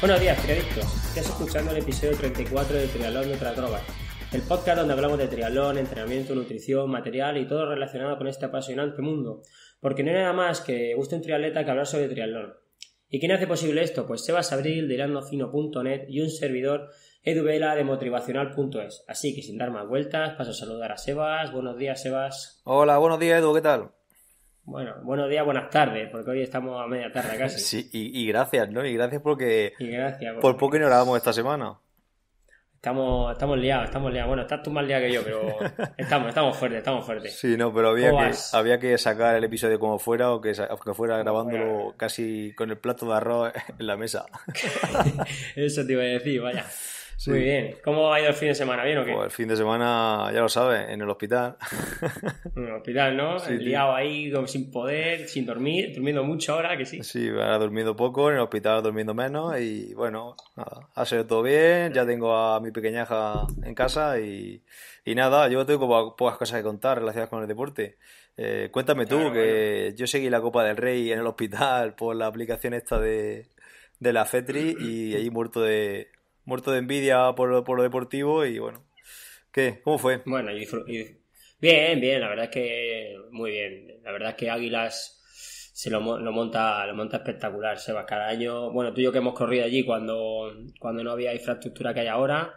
Buenos días, triadictos. Estás escuchando el episodio 34 de Trialón Nuestra Droga, el podcast donde hablamos de trialón, entrenamiento, nutrición, material y todo relacionado con este apasionante mundo. Porque no hay nada más que guste un triatleta que hablar sobre triatlón. ¿Y quién hace posible esto? Pues Sebas Abril de irandofino.net y un servidor eduvela de motivacional.es. Así que sin dar más vueltas, paso a saludar a Sebas. Buenos días, Sebas. Hola, buenos días, Edu, ¿qué tal? Bueno, buenos días, buenas tardes, porque hoy estamos a media tarde casi. Sí, y, gracias, ¿no? Y gracias porque. Y gracias. Por poco grabamos esta semana. Estamos, estamos liados, estamos liados. Bueno, estás tú más liado que yo, pero estamos, estamos fuertes, estamos fuertes. Sí, no, pero había, que, había que sacar el episodio como fuera o que, fuera grabándolo casi con el plato de arroz en la mesa. Eso te iba a decir, vaya. Muy bien. ¿Cómo ha ido el fin de semana? ¿Bien o qué? Pues el fin de semana, ya lo sabes, en el hospital. en el hospital, ¿no? el Liado ahí sin poder, sin dormir, durmiendo mucho ahora, que sí. Sí, ahora dormido poco, en el hospital durmiendo menos y bueno, nada, ha sido todo bien, ya tengo a mi pequeñaja en casa y, nada, yo tengo pocas cosas que contar relacionadas con el deporte. Eh, cuéntame tú, que yo seguí la Copa del Rey en el hospital por la aplicación esta de, de la FETRI y ahí muerto de, muerto de envidia por, lo, por lo deportivo y bueno. ¿Qué? ¿Cómo fue? Bueno, bien, bien, la verdad es que muy bien. La verdad es que Águilas se lo, lo, monta lo monta espectacular, va Cada año, bueno, tú y yo que hemos corrido allí cuando, cuando no había infraestructura que hay ahora,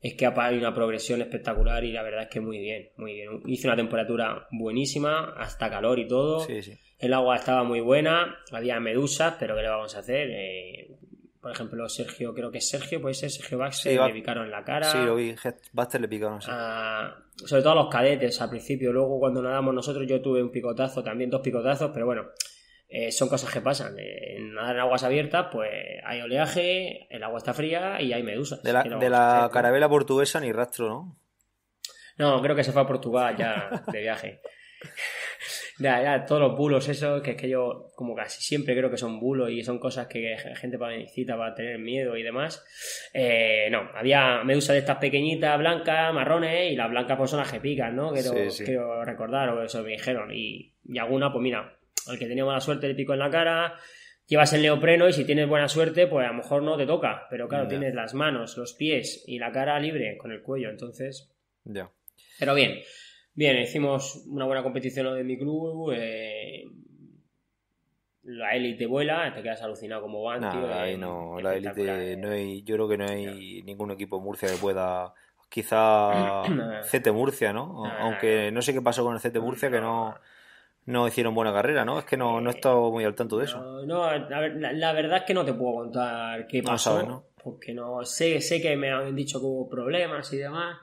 es que hay una progresión espectacular y la verdad es que muy bien, muy bien. Hizo una temperatura buenísima, hasta calor y todo. El agua estaba muy buena, había medusas, pero ¿qué le vamos a hacer? Eh, por ejemplo, Sergio, creo que es Sergio, puede ser Sergio Baxter, le picaron en la cara. Sí, lo vi, Baxter le picaron, ah, sobre todo a los cadetes al principio, luego cuando nadamos nosotros yo tuve un picotazo, también dos picotazos, pero bueno, eh, son cosas que pasan. en eh, nadar en aguas abiertas, pues hay oleaje, el agua está fría y hay medusas. De la, de la carabela portuguesa ni rastro, ¿no? No, creo que se fue a Portugal ya de viaje todos los bulos, eso, que es que yo, como casi siempre, creo que son bulos y son cosas que la gente necesita para tener miedo y demás. Eh, no, había medusas de estas pequeñitas, blancas, marrones, y las blancas pues son las que pican, ¿no? Quiero, recordar, o eso me dijeron. Y, alguna, pues mira, al que tenía mala suerte le pico en la cara, llevas el neopreno y si tienes buena suerte, pues a lo mejor no te toca. Pero claro, tienes las manos, los pies y la cara libre con el cuello, entonces. Ya. Pero bien, Bien, hicimos una buena competición lo de mi club. Eh, la élite vuela, te quedas alucinado como van, eh. yo creo que no hay ningún equipo en Murcia que pueda. Quizá CT Murcia, ¿no? Aunque no sé qué pasó con el CT Murcia, que no no hicieron buena carrera, ¿no? Es que no, no he eh, estado muy al tanto de eso. No, la, verdad es que no te puedo contar qué pasó. Porque no sé, sé que me han dicho que hubo problemas y demás.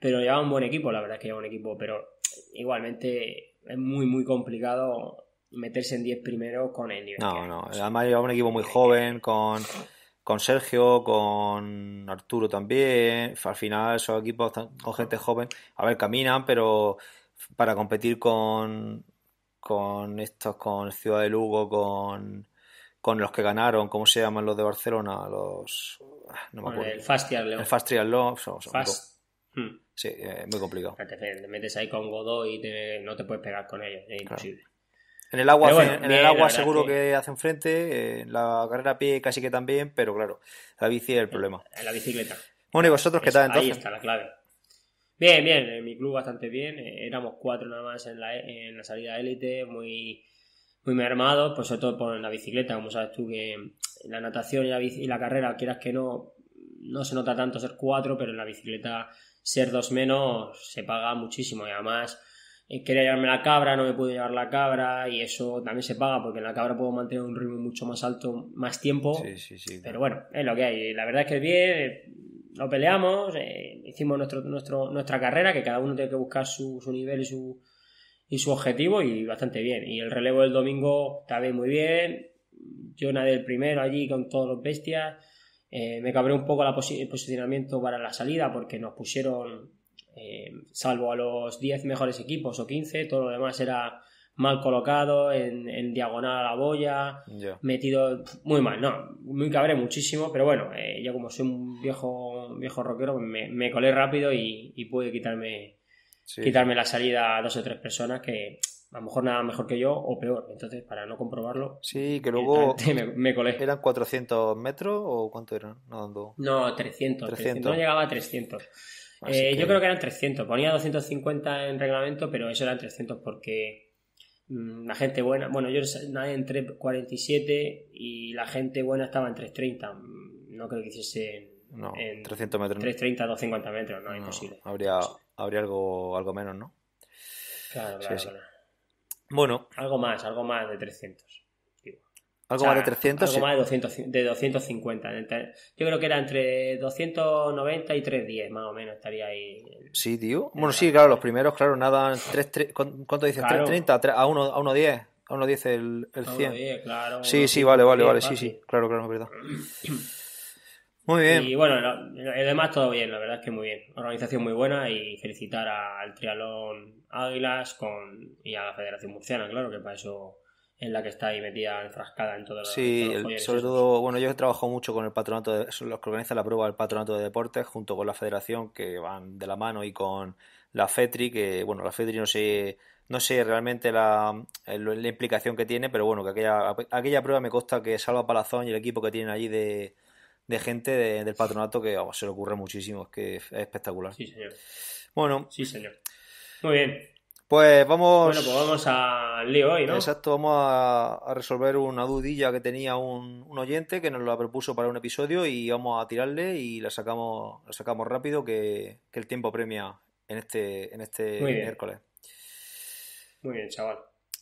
Pero lleva un buen equipo, la verdad que lleva un equipo, pero igualmente es muy, muy complicado meterse en 10 primeros con el No, no, además lleva un equipo muy joven, con, Sergio, con Arturo también. Al final esos equipos con gente joven, a ver, caminan, pero para competir con, con estos, con Ciudad de Lugo, con, los que ganaron, ¿cómo se llaman los de Barcelona? Los. Ah, no me acuerdo. El Fast Trial El Fast fast... Sí, eh, muy complicado. Te, metes ahí con Godot y no te puedes pegar con ellos, es imposible. En el agua, en, el agua seguro que... hacen frente, en la carrera a pie casi que también, pero claro, la bici es el problema. En la bicicleta. Bueno, ¿y vosotros qué tal entonces? Ahí está la clave. Bien, bien, en mi club bastante bien. Eh, éramos cuatro nada más en la, en la salida élite, muy, muy mermados, pues sobre todo por la bicicleta, como sabes tú que la natación y la, y la carrera, quieras que no, no se nota tanto ser cuatro, pero en la bicicleta ser dos menos se paga muchísimo y además eh, quería llevarme la cabra, no me pude llevar la cabra y eso también se paga porque en la cabra puedo mantener un ritmo mucho más alto más tiempo. Pero bueno, es lo que hay. La verdad es que bien, eh, lo peleamos, eh, hicimos nuestro, nuestro, nuestra carrera, que cada uno tiene que buscar su, nivel y su, y su objetivo y bastante bien. Y el relevo del domingo también muy bien. Yo nadé el primero allí con todos los bestias. Eh, me cabré un poco el posicionamiento para la salida porque nos pusieron, eh, salvo a los 10 mejores equipos o 15, todo lo demás era mal colocado, en, diagonal a la boya, metido muy mal, no, me cabré muchísimo, pero bueno, eh, yo como soy un viejo, viejo rockero, me, colé rápido y, pude quitarme, quitarme la salida a dos o tres personas que a lo mejor nada mejor que yo o peor. Entonces, para no comprobarlo. Sí, que luego. Me, colé. ¿Eran 400 metros o cuánto eran? No, 300, No llegaba a 300. Ah, eh, yo creo que eran 300. Ponía 250 en reglamento, pero eso eran 300 porque mm, la gente buena. Bueno, yo nadé en 347 y la gente buena estaba en 330. Mm, no creo que hiciesen. No, en 300 metros. 330, 250 metros, no, es imposible. Habría, habría algo, algo menos, ¿no? Claro, claro, sí, bueno. Algo más, algo más de 300. Algo más de 300. Algo más de, 250. Yo creo que era entre 290 y 310, más o menos, estaría ahí. sí, tío. Bueno, sí, claro, los primeros, claro, nada. 3, ¿Cuánto dices? 330 a 1.10. a 1.10 a el, el 100. claro, sí, sí, vale, vale, vale, sí, sí, claro, claro, es verdad. Muy bien. Y bueno, además todo bien, la verdad es que muy bien. Organización muy buena y felicitar al Trialón Águilas con, y a la Federación Murciana, claro, que para eso es la que está ahí metida enfrascada en todo Sí, sobre todo, bueno, yo he trabajado mucho con el patronato, de, los que organizan la prueba del patronato de deportes junto con la federación que van de la mano y con la FETRI, que bueno, la FETRI no sé, no sé realmente la, implicación que tiene, pero bueno, que aquella, aquella prueba me consta que Salva Palazón y el equipo que tienen allí de de gente del patronato que se le ocurre muchísimo, es que es espectacular. Sí, señor. Bueno. Sí, señor. Muy bien. Pues vamos. Bueno, pues vamos al Leo hoy, ¿no? Exacto, vamos a, resolver una dudilla que tenía un, oyente que nos la propuso para un episodio y vamos a tirarle y la sacamos, la sacamos rápido que, el tiempo premia en este, en este miércoles. Muy bien, chaval.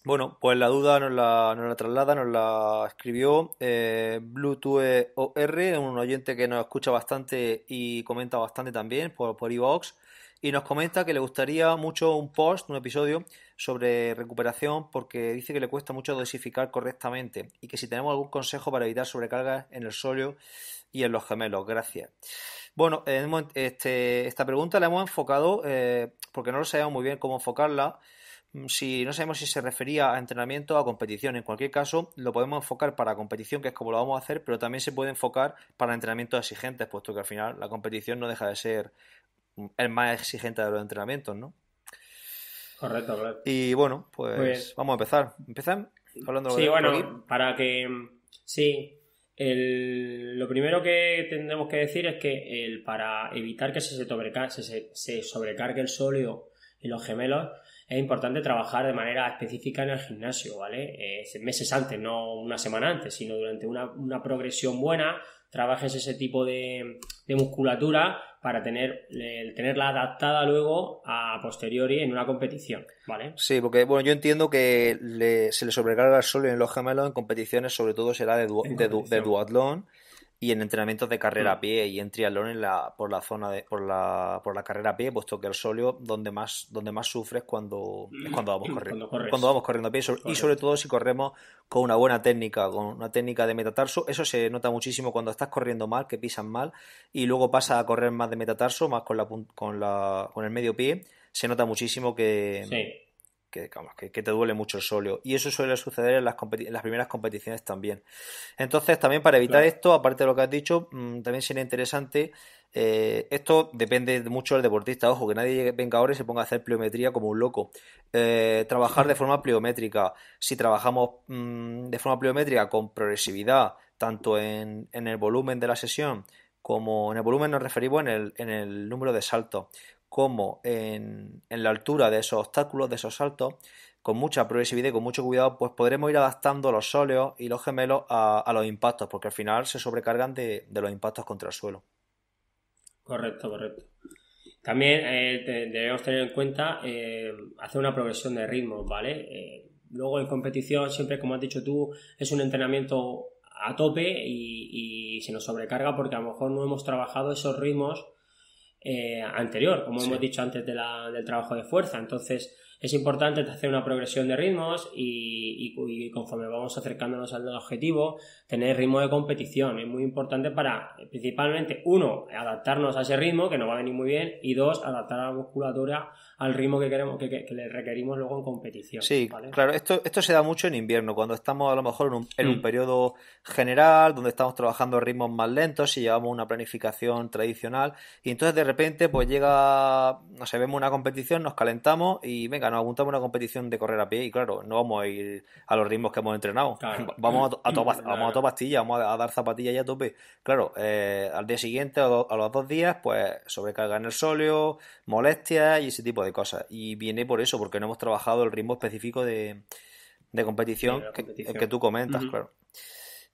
Bueno, pues la duda nos la, traslada, nos la escribió eh, Bluetooth e OR, un oyente que nos escucha bastante y comenta bastante también por, por iVox, y nos comenta que le gustaría mucho un post, un episodio sobre recuperación, porque dice que le cuesta mucho dosificar correctamente y que si tenemos algún consejo para evitar sobrecargas en el solio y en los gemelos. Gracias. Bueno, este, esta pregunta la hemos enfocado eh, porque no lo sabemos muy bien cómo enfocarla Mm, si no sabemos si se refería a entrenamiento o a competición. En cualquier caso, lo podemos enfocar para competición, que es como lo vamos a hacer, pero también se puede enfocar para entrenamientos exigentes, puesto que al final la competición no deja de ser mm, el más exigente de los entrenamientos, ¿no? Correcto, correcto. Y bueno, pues, pues vamos a empezar. ¿Empezan? Hablando sí, bueno, para que... Sí, el, lo primero que tendremos que decir es que el, para evitar que se sobrecargue, se, se sobrecargue el sóleo y los gemelos, es importante trabajar de manera específica en el gimnasio, ¿vale? meses antes, no una semana antes, sino durante una, una progresión buena, trabajes ese tipo de, de musculatura para tener, el tenerla adaptada luego a posteriori en una competición, ¿vale? Sí, porque bueno, yo entiendo que se le sobrecarga el solo en los gemelos en competiciones, sobre todo será de, de duatlón y en entrenamientos de carrera a mm. pie y en triatlón en la, por la zona de, por la, por la carrera a pie, puesto que el sóleo donde más, donde más sufres cuando, es cuando vamos mm. corriendo. Cuando, vamos corriendo a pie. Y sobre todo si corremos con una buena técnica, con una técnica de metatarso. Eso se nota muchísimo cuando estás corriendo mal, que pisas mal, y luego pasa a correr más de metatarso, más con la con la con el medio pie. Se nota muchísimo que, que, te duele mucho el solio Y eso suele suceder en las, primeras competiciones también. Entonces, también para evitar esto, aparte de lo que has dicho, mm, también sería interesante. Eh, esto depende mucho del deportista, ojo, que nadie venga ahora y se ponga a hacer pliometría como un loco. Eh, trabajar de forma pliométrica. Si trabajamos mm, de forma pliométrica con progresividad, tanto en, el volumen de la sesión como en el volumen nos referimos en el, en el número de saltos, como en, la altura de esos obstáculos, de esos saltos, con mucha progresividad y con mucho cuidado, pues podremos ir adaptando los sóleos y los gemelos a, los impactos, porque al final se sobrecargan de, los impactos contra el suelo. Correcto, correcto. También eh, debemos tener en cuenta eh, hacer una progresión de ritmos, ¿vale? Eh, luego en competición, siempre como has dicho tú, es un entrenamiento a tope y, y se nos sobrecarga porque a lo mejor no hemos trabajado esos ritmos eh, anterior, como hemos dicho antes del trabajo de fuerza. Entonces, es importante hacer una progresión de ritmos y, conforme vamos acercándonos al objetivo, tener ritmo de competición. Es muy importante para, principalmente, uno, adaptarnos a ese ritmo, que nos va a venir muy bien, y dos, adaptar a la musculatura al ritmo que queremos, que, le requerimos luego en competición. Sí, claro, esto, esto se da mucho en invierno, cuando estamos a lo mejor en un, mm. periodo general, donde estamos trabajando ritmos más lentos y llevamos una planificación tradicional, y entonces de repente pues llega, no sé, vemos una competición, nos calentamos y venga, nos apuntamos a una competición de correr a pie y claro, no vamos a ir a los ritmos que hemos entrenado. Vamos, a, tomar pastillas vamos a vamos a, dar zapatillas ya a tope. Claro, eh, al día siguiente, a, a, los dos días, pues sobrecarga en el sóleo, molestias y ese tipo de cosas. Y viene por eso, porque no hemos trabajado el ritmo específico de, competición, Que, que, tú comentas, claro.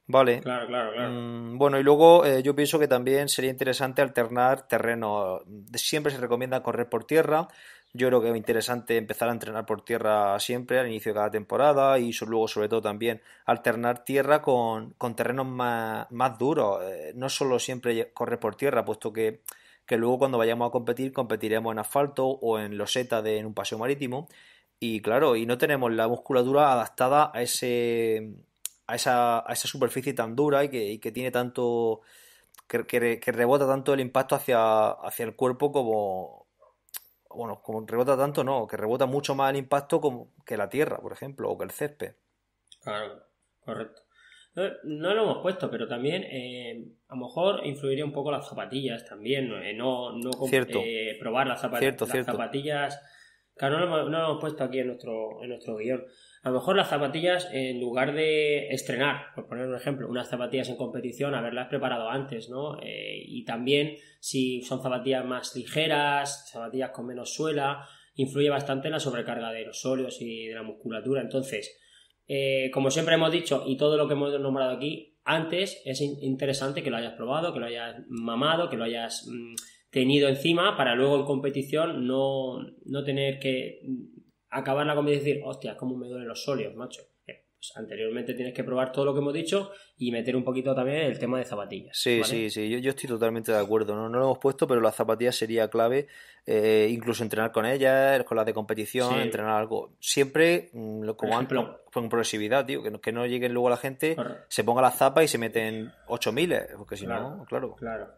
Vale. Claro, claro, mm, bueno, y luego eh, yo pienso que también sería interesante alternar terreno. Siempre se recomienda correr por tierra. Yo creo que es interesante empezar a entrenar por tierra siempre al inicio de cada temporada y luego, sobre todo, también alternar tierra con, con terrenos más, más duros. Eh, no solo siempre correr por tierra, puesto que, que, luego cuando vayamos a competir, competiremos en asfalto o en loseta de, en un paseo marítimo. Y claro, y no tenemos la musculatura adaptada a ese a esa, a esa superficie tan dura y que, tiene tanto. Que, rebota tanto el impacto hacia, hacia el cuerpo como. Bueno, como rebota tanto, no, que rebota mucho más el impacto que la tierra, por ejemplo, o que el césped. Claro, correcto. No, lo hemos puesto, pero también eh, a lo mejor influiría un poco las zapatillas también. Eh, no no eh, probar las, zapatillas Claro, no lo, hemos, puesto aquí en nuestro, en nuestro guión. A lo mejor las zapatillas, en lugar de estrenar, por poner un ejemplo, unas zapatillas en competición, haberlas preparado antes, ¿no? Eh, y también si son zapatillas más ligeras, zapatillas con menos suela, influye bastante en la sobrecarga de los sólidos y de la musculatura. Entonces, eh, como siempre hemos dicho y todo lo que hemos nombrado aquí antes, es interesante que lo hayas probado, que lo hayas mamado, que lo hayas... Mm, tenido encima para luego en competición no, tener que acabar la competición y decir, hostia, cómo me duelen los solios macho. Eh, pues anteriormente tienes que probar todo lo que hemos dicho y meter un poquito también el tema de zapatillas. Sí, sí, sí, yo, estoy totalmente de acuerdo. ¿no? no lo hemos puesto, pero las zapatillas sería clave, eh, incluso entrenar con ellas, con las de competición, entrenar algo. Siempre, mm, como antes, con progresividad, tío, que no, que no lleguen luego la gente, se ponga la zapa y se meten 8000, porque si no, claro. Claro.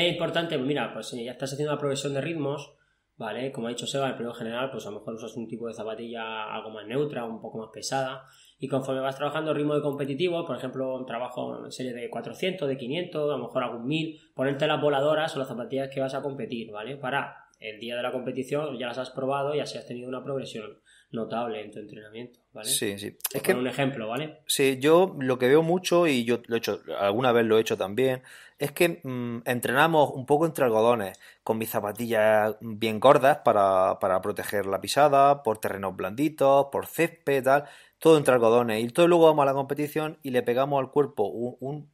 Es importante, pues mira, pues si ya estás haciendo una progresión de ritmos, ¿vale? Como ha dicho Seba, el periodo general, pues a lo mejor usas un tipo de zapatilla algo más neutra, un poco más pesada, y conforme vas trabajando ritmo de competitivo, por ejemplo, un trabajo en serie de 400, de 500, a lo mejor algún 1000, ponerte las voladoras o las zapatillas que vas a competir, ¿vale? Para el día de la competición ya las has probado y así has tenido una progresión notable en tu entrenamiento, ¿vale? Sí, sí. Es que, un ejemplo, ¿vale? Sí, yo lo que veo mucho, y yo lo he hecho, alguna vez lo he hecho también, es que mm, entrenamos un poco entre algodones, con mis zapatillas bien gordas para, proteger la pisada, por terrenos blanditos, por césped, tal, todo entre algodones. Y todo luego vamos a la competición y le pegamos al cuerpo un,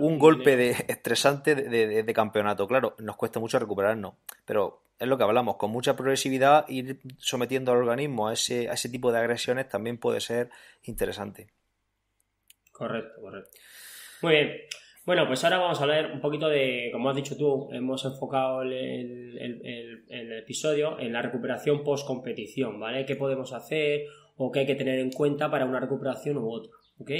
un golpe de, estresante de, campeonato. Claro, nos cuesta mucho recuperarnos, pero es lo que hablamos, con mucha progresividad ir sometiendo al organismo a ese, a ese tipo de agresiones también puede ser interesante. Correcto, correcto. Muy bien. Bueno, pues ahora vamos a hablar un poquito de, como has dicho tú, hemos enfocado el, el, episodio en la recuperación post-competición, ¿vale? ¿Qué podemos hacer o qué hay que tener en cuenta para una recuperación u otra, ¿ok?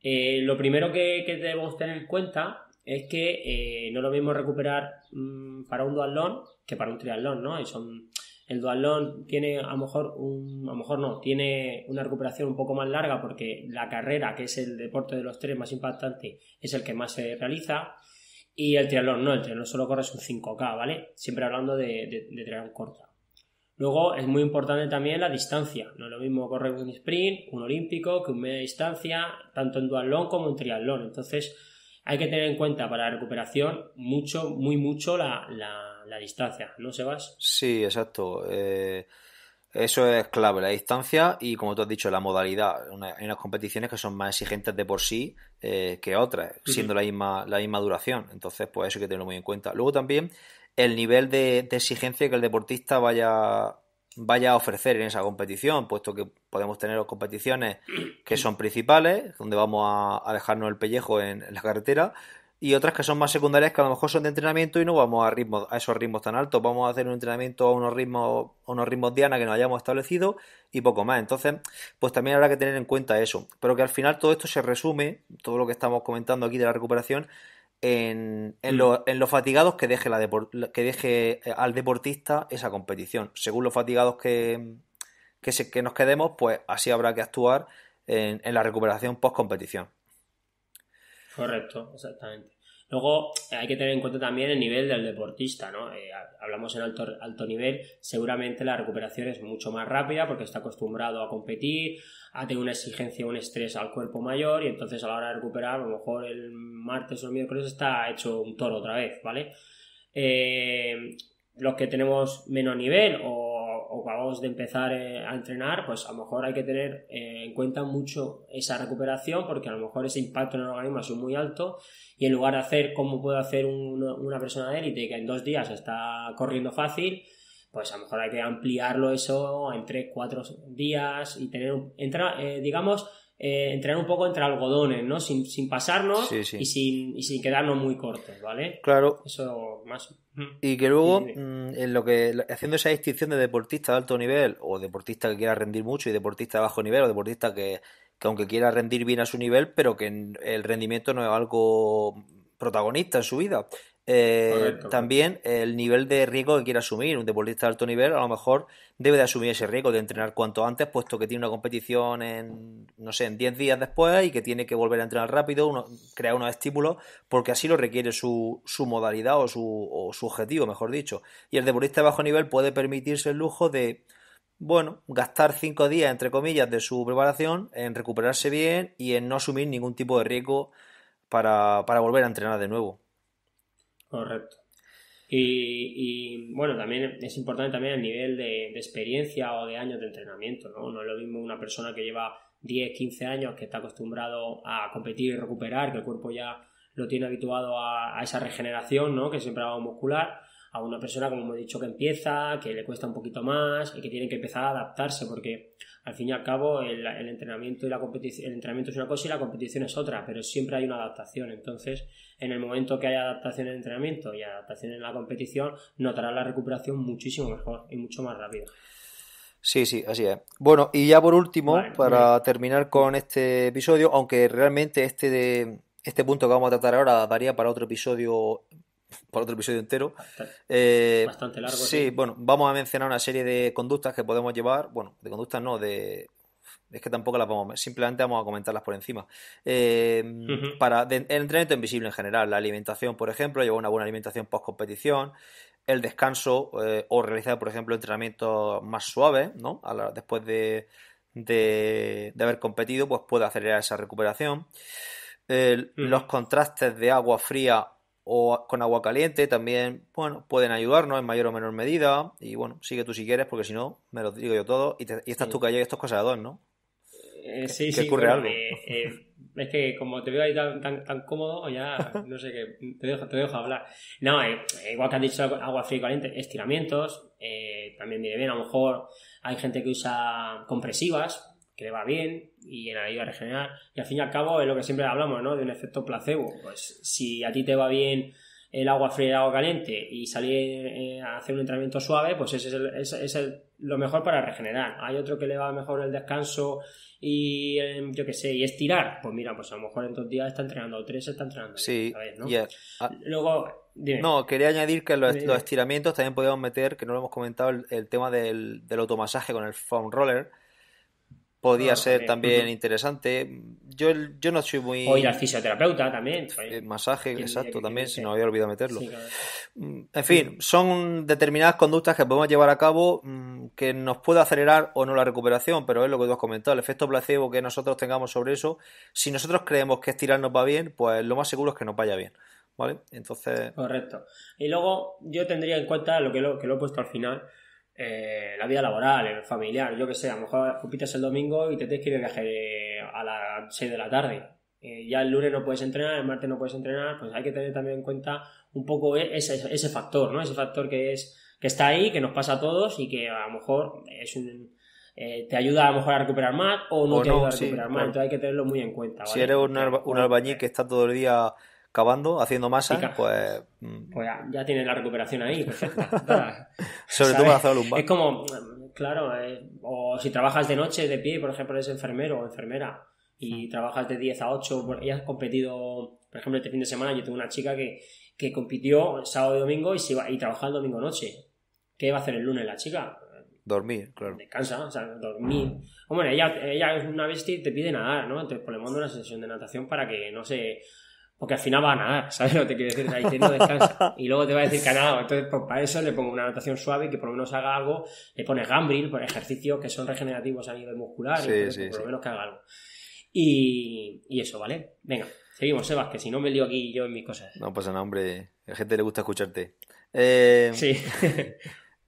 Eh, lo primero que, que debemos tener en cuenta es que eh, no es lo mismo recuperar mm, para un duatlón que para un triatlón, ¿no? son, el duatlón tiene a lo mejor un, a lo mejor no, tiene una recuperación un poco más larga porque la carrera, que es el deporte de los tres más impactante, es el que más se realiza. Y el triatlón no, el triatlón solo corres un 5K, ¿vale? Siempre hablando de, de, de corta. Luego es muy importante también la distancia. No es lo mismo correr un sprint, un olímpico, que un media distancia, tanto en duatlón como en triatlón. Entonces, hay que tener en cuenta para la recuperación mucho, muy mucho la, distancia, ¿no, Sebas? Sí, exacto. Eh, eso es clave, la distancia y, como tú has dicho, la modalidad. hay unas competiciones que son más exigentes de por sí eh, que otras, siendo la, misma, la misma duración. Entonces, pues eso hay que tenerlo muy en cuenta. Luego también el nivel de exigencia que el deportista vaya vaya a ofrecer en esa competición, puesto que podemos tener competiciones que son principales, donde vamos a, dejarnos el pellejo en, la carretera, y otras que son más secundarias que a lo mejor son de entrenamiento y no vamos a ritmo a esos ritmos tan altos vamos a hacer un entrenamiento a unos ritmos a unos ritmos diana que nos hayamos establecido y poco más entonces pues también habrá que tener en cuenta eso pero que al final todo esto se resume todo lo que estamos comentando aquí de la recuperación en, mm. los fatigados que deje, la que deje eh, al deportista esa competición. Según los fatigados que, nos quedemos, pues así habrá que actuar en, en la recuperación post-competición. Correcto, exactamente. Luego eh, hay que tener en cuenta también el nivel del deportista, ¿no? Eh, hablamos en alto, alto nivel, seguramente la recuperación es mucho más rápida porque está acostumbrado a competir, ha tenido una exigencia, un estrés al cuerpo mayor y entonces a la hora de recuperar, a lo mejor el martes o el miércoles está hecho un toro otra vez, ¿vale? Eh, los que tenemos menos nivel o, acabamos de empezar eh, a entrenar, pues a lo mejor hay que tener eh, en cuenta mucho esa recuperación porque a lo mejor ese impacto en el organismo es muy alto y en lugar de hacer como puede hacer una persona de élite que en dos días está corriendo fácil, pues a lo mejor hay que ampliarlo eso en tres, cuatro días y tener, un, eh, digamos, eh, un poco entre algodones, ¿no? Sin, sin pasarnos Y, sin, y sin quedarnos muy cortos, ¿vale? Claro. Eso más. Y que luego, mm, en lo que haciendo esa distinción de deportista de alto nivel o deportista que quiera rendir mucho y deportista de bajo nivel o deportista que, que aunque quiera rendir bien a su nivel, pero que el rendimiento no es algo protagonista en su vida. Eh, también el nivel de riesgo que quiere asumir. Un deportista de alto nivel a lo mejor debe de asumir ese riesgo de entrenar cuanto antes, puesto que tiene una competición en, no sé, en 10 días después y que tiene que volver a entrenar rápido, uno, crear unos estímulos, porque así lo requiere su, su modalidad o su, objetivo, mejor dicho. Y el deportista de bajo nivel puede permitirse el lujo de, bueno, gastar cinco días, entre comillas, de su preparación en recuperarse bien y en no asumir ningún tipo de riesgo para volver a entrenar de nuevo. Correcto. Y, y, bueno, también es importante también el nivel de, experiencia o de años de entrenamiento, ¿no? No es lo mismo una persona que lleva 10, 15 años, que está acostumbrado a competir y recuperar, que el cuerpo ya lo tiene habituado a, a esa regeneración, ¿no? Que siempre va muscular, a una persona, como hemos dicho, que empieza, que le cuesta un poquito más y que tiene que empezar a adaptarse, porque al fin y al cabo el, entrenamiento y la competición, el entrenamiento es una cosa y la competición es otra, pero siempre hay una adaptación. Entonces, en el momento que haya adaptación en el entrenamiento y adaptación en la competición, notará la recuperación muchísimo mejor y mucho más rápido. Sí, sí, así es. Bueno, y ya por último, para terminar con este episodio, aunque realmente este de, este punto que vamos a tratar ahora varía para otro episodio por otro episodio entero. Bastante, eh, largo. Sí, bueno, vamos a mencionar una serie de conductas que podemos llevar, bueno, de conductas no, de... Es que tampoco las vamos, simplemente vamos a comentarlas por encima. Eh, para el entrenamiento invisible en general, la alimentación, por ejemplo, llevar una buena alimentación post competición, el descanso eh, o realizar, por ejemplo, entrenamientos más suaves, ¿no? después de, de, haber competido, pues puede acelerar esa recuperación. los contrastes de agua fría o con agua caliente también, bueno, pueden ayudarnos en mayor o menor medida. Y bueno, sigue tú si quieres, porque si no, me lo digo yo todo. Y, estás tú callado y estos cosas de dos, ¿no? Eh, sí, sí. Eh, eh, es que como te veo ahí tan, tan, cómodo, ya no sé qué, te dejo, te dejo hablar. No, eh, igual que has dicho agua fría y caliente, estiramientos, también viene bien, a lo mejor hay gente que usa compresivas, que le va bien y en ayuda a regenerar. Y al fin y al cabo es lo que siempre hablamos, ¿no? De un efecto placebo. Pues si a ti te va bien el agua fría o el agua caliente y salir eh, a hacer un entrenamiento suave, pues ese es, el, es lo mejor para regenerar. Hay otro que le va mejor el descanso y em, yo qué sé, y estirar. Pues mira, pues a lo mejor en dos días está entrenando o tres, está entrenando. Sí, ¿no? Ah. Luego, No, quería añadir que los, los, estiramientos también podemos meter, que no lo hemos comentado, el, tema del, del automasaje con el foam roller podía ah, ser también interesante. Yo, yo no soy muy. O ir al fisioterapeuta también. Eh, masaje, exacto, también, se nos había olvidado meterlo. Mm, en fin, son determinadas conductas que podemos llevar a cabo mm, que nos puede acelerar o no la recuperación, pero es lo que tú has comentado, el efecto placebo que nosotros tengamos sobre eso. Si nosotros creemos que estirarnos va bien, pues lo más seguro es que nos vaya bien. ¿Vale? Entonces. Correcto. Y luego yo tendría en cuenta lo que lo, que lo he puesto al final eh, la vida laboral, el familiar, yo que sé, a lo mejor compites el domingo y te tienes que ir de viaje eh, a las 6 de la tarde. Eh, ya el lunes no puedes entrenar, el martes no puedes entrenar, pues hay que tener también en cuenta un poco e, ese, ese factor, ¿no? Ese factor que es que está ahí, que nos pasa a todos y que a lo mejor es te ayuda a lo a recuperar más o no te ayuda a recuperar más. Entonces hay que tenerlo muy en cuenta. Si eres un, un albañil que está todo el día Acabando, haciendo masa, pues, mm. pues... ya, ya, tienes la recuperación ahí, pues Sobre todo para hacer lumbar. Es como, claro, eh, o si trabajas de noche de pie, por ejemplo, eres enfermero o enfermera y mm. trabajas de 10 a 8, y has competido, por ejemplo, este fin de semana yo tengo una chica que, que compitió sábado y domingo y, y trabajaba el domingo noche. ¿Qué va a hacer el lunes la chica? Dormir, claro. Descansa, o sea, dormir. Hombre, ella, es una bestia te, te pide nadar, ¿no? Entonces, ponemos una sesión de natación para que no se porque al final va a nadar, ¿sabes lo que te quiero decir? Ahí no descansa. Y luego te va a decir que ha Entonces, pues para eso le pongo una anotación suave y que por lo menos haga algo. Le pones gambril, por pues, ejercicios que son regenerativos a nivel muscular. y pues, por lo menos que haga algo. Y, eso, ¿vale? Venga, seguimos, Sebas, que si no me lío aquí yo en mis cosas. No pasa nada, hombre. A la gente le gusta escucharte. Eh, sí.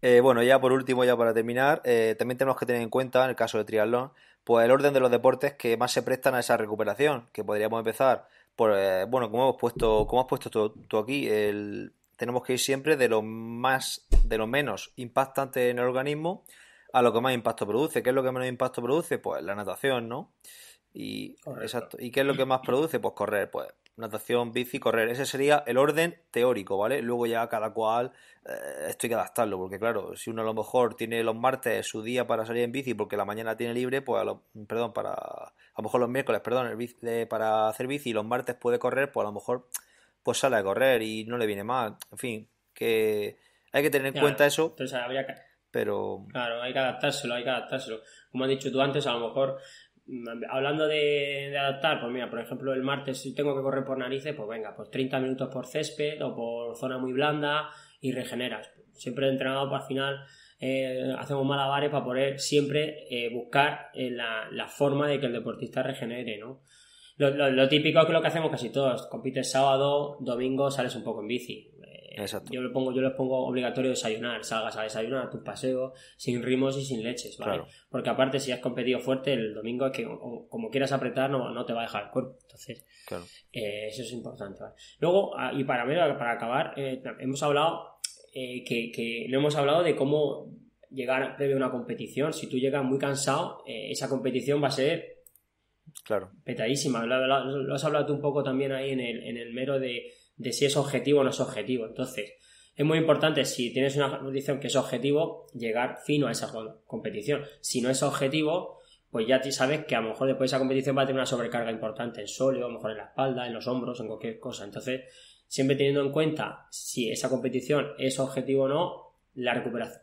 Eh, bueno, ya por último, ya para terminar, eh, también tenemos que tener en cuenta, en el caso de triatlón, pues el orden de los deportes que más se prestan a esa recuperación, que podríamos empezar eh, bueno, como hemos puesto, como has puesto tú, aquí, el, tenemos que ir siempre de lo más, de lo menos impactante en el organismo a lo que más impacto produce. ¿Qué es lo que menos impacto produce? Pues la natación, ¿no? Y, exacto. ¿Y qué es lo que más produce? Pues correr, pues natación, bici, correr. Ese sería el orden teórico, ¿vale? Luego ya cada cual estoy eh, esto hay que adaptarlo, porque claro, si uno a lo mejor tiene los martes su día para salir en bici porque la mañana tiene libre, pues a lo, perdón, para a lo mejor los miércoles, perdón, el bici, eh, para hacer bici y los martes puede correr, pues a lo mejor pues sale a correr y no le viene mal. En fin, que hay que tener en cuenta eso. Entonces Pero... Claro, hay que adaptárselo, hay que adaptárselo. Como has dicho tú antes, a lo mejor Hablando de, adaptar, pues mira, por ejemplo, el martes si tengo que correr por narices, pues venga, pues 30 minutos por césped o por zona muy blanda y regeneras. Siempre entrenado, pues al final eh, hacemos malabares para poder siempre eh, buscar eh, la, la, forma de que el deportista regenere, ¿no? Lo, típico es que lo que hacemos casi todos, compites sábado, domingo sales un poco en bici, yo, lo pongo, yo les pongo obligatorio desayunar, salgas a desayunar, a tus paseos, sin rimos y sin leches, ¿vale? Porque aparte, si has competido fuerte el domingo, es que como quieras apretar, no, no te va a dejar el cuerpo. Entonces, eh, eso es importante, Luego, ah, y para, mí, para acabar, eh, hemos hablado eh, que, que no hemos hablado de cómo llegar previo a una competición. Si tú llegas muy cansado, esa competición va a ser Claro. Petadísima. Lo, has hablado tú un poco también ahí en el, en el mero de de si es objetivo o no es objetivo. Entonces, es muy importante si tienes una competición que es objetivo, llegar fino a esa competición. Si no es objetivo, pues ya sabes que a lo mejor después de esa competición va a tener una sobrecarga importante en sóleo, a lo mejor en la espalda, en los hombros, en cualquier cosa. Entonces, siempre teniendo en cuenta si esa competición es objetivo o no, la recuperación,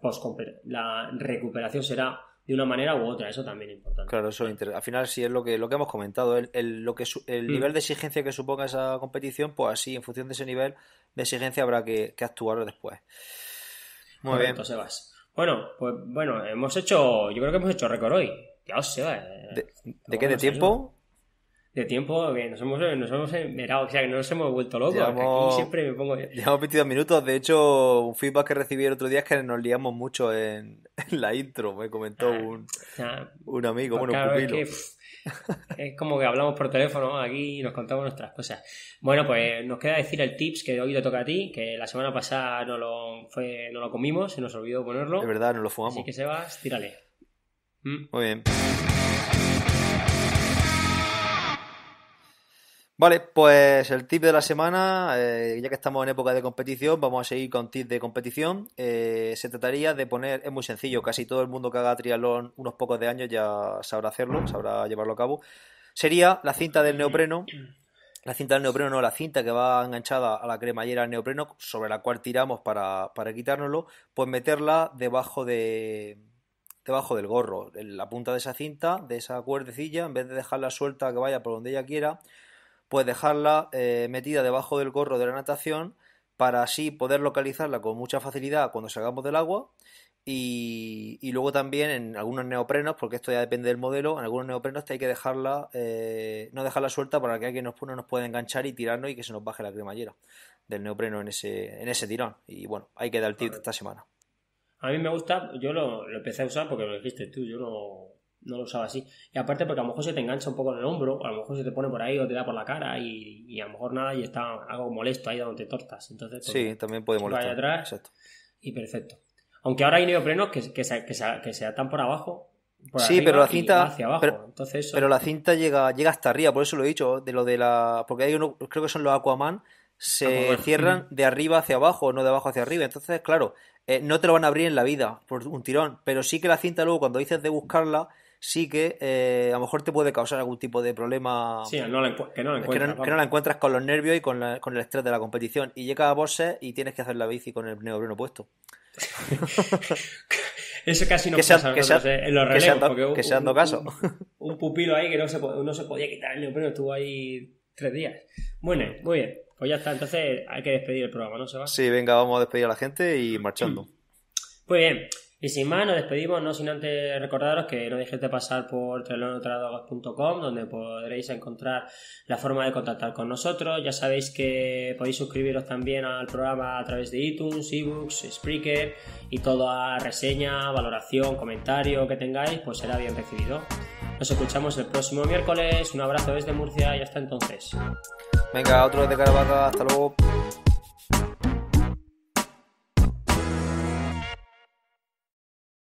la recuperación será de una manera u otra, eso también es importante. Claro, eso Al final sí es lo que, lo que hemos comentado, el, lo que el mm. nivel de exigencia que suponga esa competición, pues así, en función de ese nivel de exigencia habrá que, que actuar después. Muy bien. Sebas. Bueno, pues bueno, hemos hecho, yo creo que hemos hecho récord hoy. Ya os eh, ¿De, eh, ¿de qué? ¿De tiempo? de tiempo que nos hemos, enverado, o sea, que no nos hemos vuelto locos. Llevamos, siempre me pongo... Llevamos 22 minutos, de hecho, un feedback que recibí el otro día es que nos liamos mucho en, la intro, me comentó ah, un, amigo, pues bueno, pupilo. Es, como que hablamos por teléfono aquí y nos contamos nuestras cosas. Bueno, pues nos queda decir el tips que hoy te toca a ti, que la semana pasada no lo, lo comimos, se nos olvidó ponerlo. Es verdad, no lo fumamos. Así que Sebas, tírale. ¿Mm? Muy bien. Vale, pues el tip de la semana, eh, ya que estamos en época de competición, vamos a seguir con tips de competición. Eh, se trataría de poner, es muy sencillo, casi todo el mundo que haga triatlón unos pocos de años ya sabrá hacerlo, sabrá llevarlo a cabo. Sería la cinta del neopreno, la cinta del neopreno no, la cinta que va enganchada a la cremallera del neopreno, sobre la cual tiramos para, para quitárnoslo, pues meterla debajo de, debajo del gorro, la punta de esa cinta, de esa cuerdecilla, en vez de dejarla suelta que vaya por donde ella quiera, pues dejarla eh, metida debajo del gorro de la natación para así poder localizarla con mucha facilidad cuando salgamos del agua y, luego también en algunos neoprenos, porque esto ya depende del modelo, en algunos neoprenos hay que dejarla, eh, no dejarla suelta para que alguien nos, nos pueda enganchar y tirarnos y que se nos baje la cremallera del neopreno en ese, en ese tirón. Y bueno, ahí queda el tip de esta semana. A mí me gusta, yo lo, lo, empecé a usar porque lo dijiste tú, yo lo, no lo usaba así. Y aparte porque a lo mejor se te engancha un poco en el hombro, a lo mejor se te pone por ahí o te da por la cara y, a lo mejor nada y está algo molesto ahí donde te tortas. Entonces, pues, sí, también puede molestar. y perfecto. Aunque ahora hay neoprenos que, que, se, que, atan por abajo. sí, pero la cinta. Hacia abajo. Entonces, pero la cinta llega, llega hasta arriba, por eso lo he dicho, de lo de la. Porque hay uno, creo que son los Aquaman, se ah, pues cierran de arriba hacia abajo, no de abajo hacia arriba. Entonces, claro, eh, no te lo van a abrir en la vida por un tirón, pero sí que la cinta luego, cuando dices de buscarla, sí que eh, a lo mejor te puede causar algún tipo de problema. que, no la encuentras. con los nervios y con, el estrés de la competición. Y llega a boxes y tienes que hacer la bici con el neopreno puesto. Eso casi no pasa que en los relevos. Que, que se han caso. Un, pupilo ahí que no se, no se podía quitar el neopreno, estuvo ahí tres días. Bueno, muy bien. Pues ya está, entonces hay que despedir el programa, ¿no, va Sí, venga, vamos a despedir a la gente y marchando. Muy bien. Y sin más, nos despedimos, no sin antes recordaros que no dejéis de pasar por trelonotradogas.com, donde podréis encontrar la forma de contactar con nosotros. Ya sabéis que podéis suscribiros también al programa a través de iTunes, eBooks, Spreaker y toda reseña, valoración, comentario que tengáis, pues será bien recibido. Nos escuchamos el próximo miércoles. Un abrazo desde Murcia y hasta entonces. Venga, otro de Caravaca, hasta luego.